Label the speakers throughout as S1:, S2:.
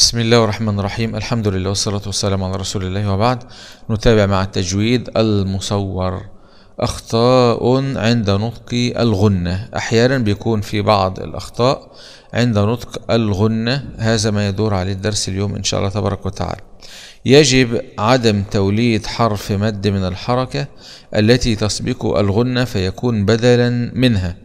S1: بسم الله الرحمن الرحيم الحمد لله والصلاة والسلام على رسول الله وبعد نتابع مع التجويد المصور أخطاء عند نطق الغنة أحيانا بيكون في بعض الأخطاء عند نطق الغنة هذا ما يدور عليه الدرس اليوم إن شاء الله تبارك وتعالى يجب عدم توليد حرف مد من الحركة التي تسبق الغنة فيكون بدلا منها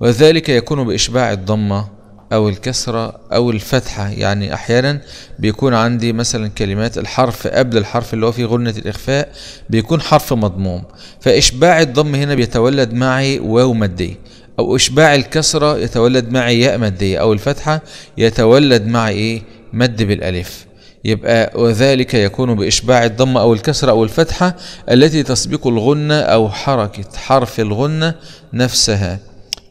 S1: وذلك يكون بإشباع الضمة أو الكسرة أو الفتحة يعني أحيانا بيكون عندي مثلا كلمات الحرف قبل الحرف اللي هو في غنة الإخفاء بيكون حرف مضموم فإشباع الضم هنا بيتولد معي واو مادية أو إشباع الكسرة يتولد معي ياء مادية أو الفتحة يتولد معي إيه مد بالألف يبقى وذلك يكون بإشباع الضم أو الكسرة أو الفتحة التي تسبق الغنة أو حركة حرف الغنة نفسها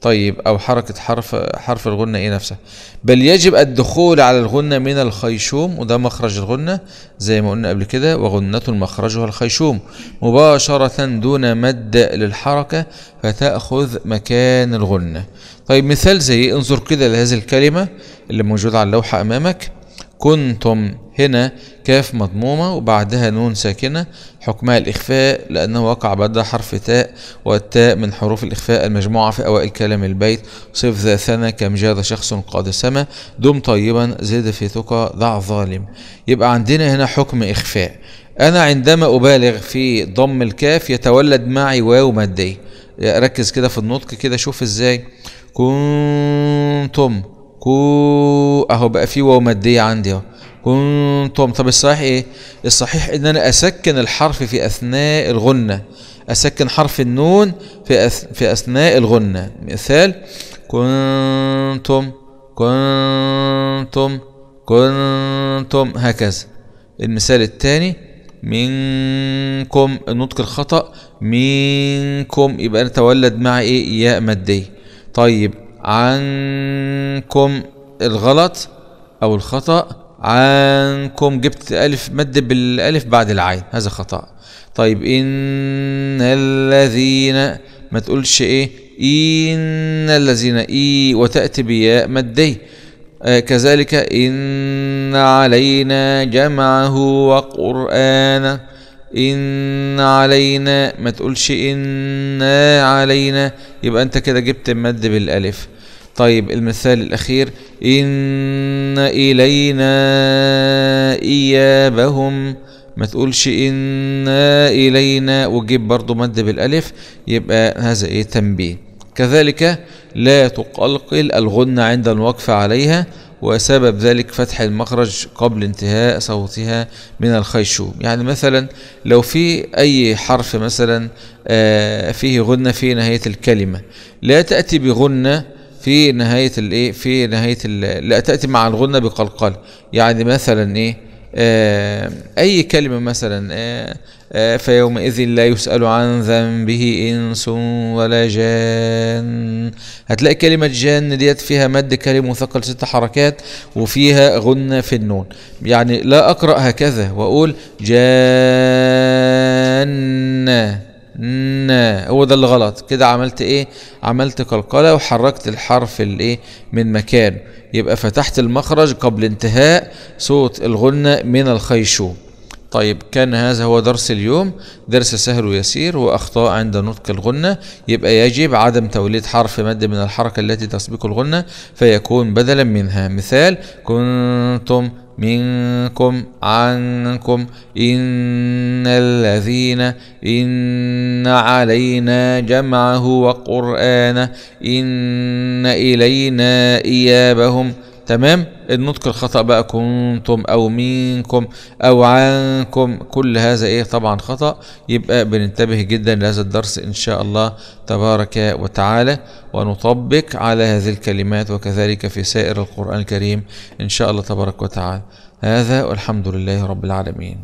S1: طيب أو حركة حرف حرف الغنة إيه نفسها بل يجب الدخول على الغنة من الخيشوم وده مخرج الغنة زي ما قلنا قبل كده وغنة مخرجها الخيشوم مباشرة دون مد للحركة فتأخذ مكان الغنة طيب مثال زي إيه؟ انظر كده لهذه الكلمة اللي موجودة على اللوحة أمامك كنتم هنا كاف مضمومة وبعدها نون ساكنة حكمها الإخفاء لأنه وقع بعدها حرف تاء والتاء من حروف الإخفاء المجموعة في أوائل كلام البيت صف ذا ثنى كم جاد شخص قاد سما دم طيبا زد في تقى ضع ظالم يبقى عندنا هنا حكم إخفاء أنا عندما أبالغ في ضم الكاف يتولد معي واو مادية ركز كده في النطق كده شوف ازاي كنتم كو اهو بقى في واو ماديه عندي اهو كنتم طب الصحيح ايه الصحيح ان انا اسكن الحرف في اثناء الغنه اسكن حرف النون في أث... في اثناء الغنه مثال كنتم كنتم كنتم هكذا المثال الثاني منكم النطق الخطأ منكم يبقى أنا تولد مع إيه ياء مادية طيب عنكم الغلط أو الخطأ عنكم جبت ألف مد بالألف بعد العين هذا خطأ طيب إن الذين ما تقولش إيه إن الذين إي وتأتي بياء مدي آه، كذلك إن علينا جمعه وقرآنه إن علينا ما تقولش إنا علينا يبقى أنت كده جبت المد بالألف طيب المثال الأخير إن إلينا إيابهم ما تقولش إن إلينا وجيب برضو مد بالألف يبقى هذا إيه تنبيه كذلك لا تقلقل الغنة عند الوقف عليها وسبب ذلك فتح المخرج قبل انتهاء صوتها من الخيشوم يعني مثلا لو في أي حرف مثلا آه، فيه غنة في نهاية الكلمة لا تأتي بغنة في نهاية الايه في نهاية لا تأتي مع الغنة بقلقلة يعني مثلا ايه آه أي كلمة مثلا آه آه فيومئذ لا يسأل عن ذنبه إنس ولا جان هتلاقي كلمة جان ديت فيها مد كلمة مثقل ست حركات وفيها غنة في النون يعني لا أقرأ هكذا وأقول جان هو ده اللي غلط كده عملت ايه عملت قلقله وحركت الحرف الايه من مكانه يبقى فتحت المخرج قبل انتهاء صوت الغنه من الخيشوم طيب كان هذا هو درس اليوم درس سهل ويسير وأخطاء عند نطق الغنة يبقى يجب عدم توليد حرف مد من الحركة التي تسبق الغنة فيكون بدلا منها مثال كنتم منكم عنكم إن الذين إن علينا جمعه وقرآنه إن إلينا إيابهم ۖ تمام النطق الخطأ بقى كنتم أو منكم أو عنكم كل هذا إيه طبعا خطأ يبقى بننتبه جدا لهذا الدرس إن شاء الله تبارك وتعالى ونطبق على هذه الكلمات وكذلك في سائر القرآن الكريم إن شاء الله تبارك وتعالى هذا والحمد لله رب العالمين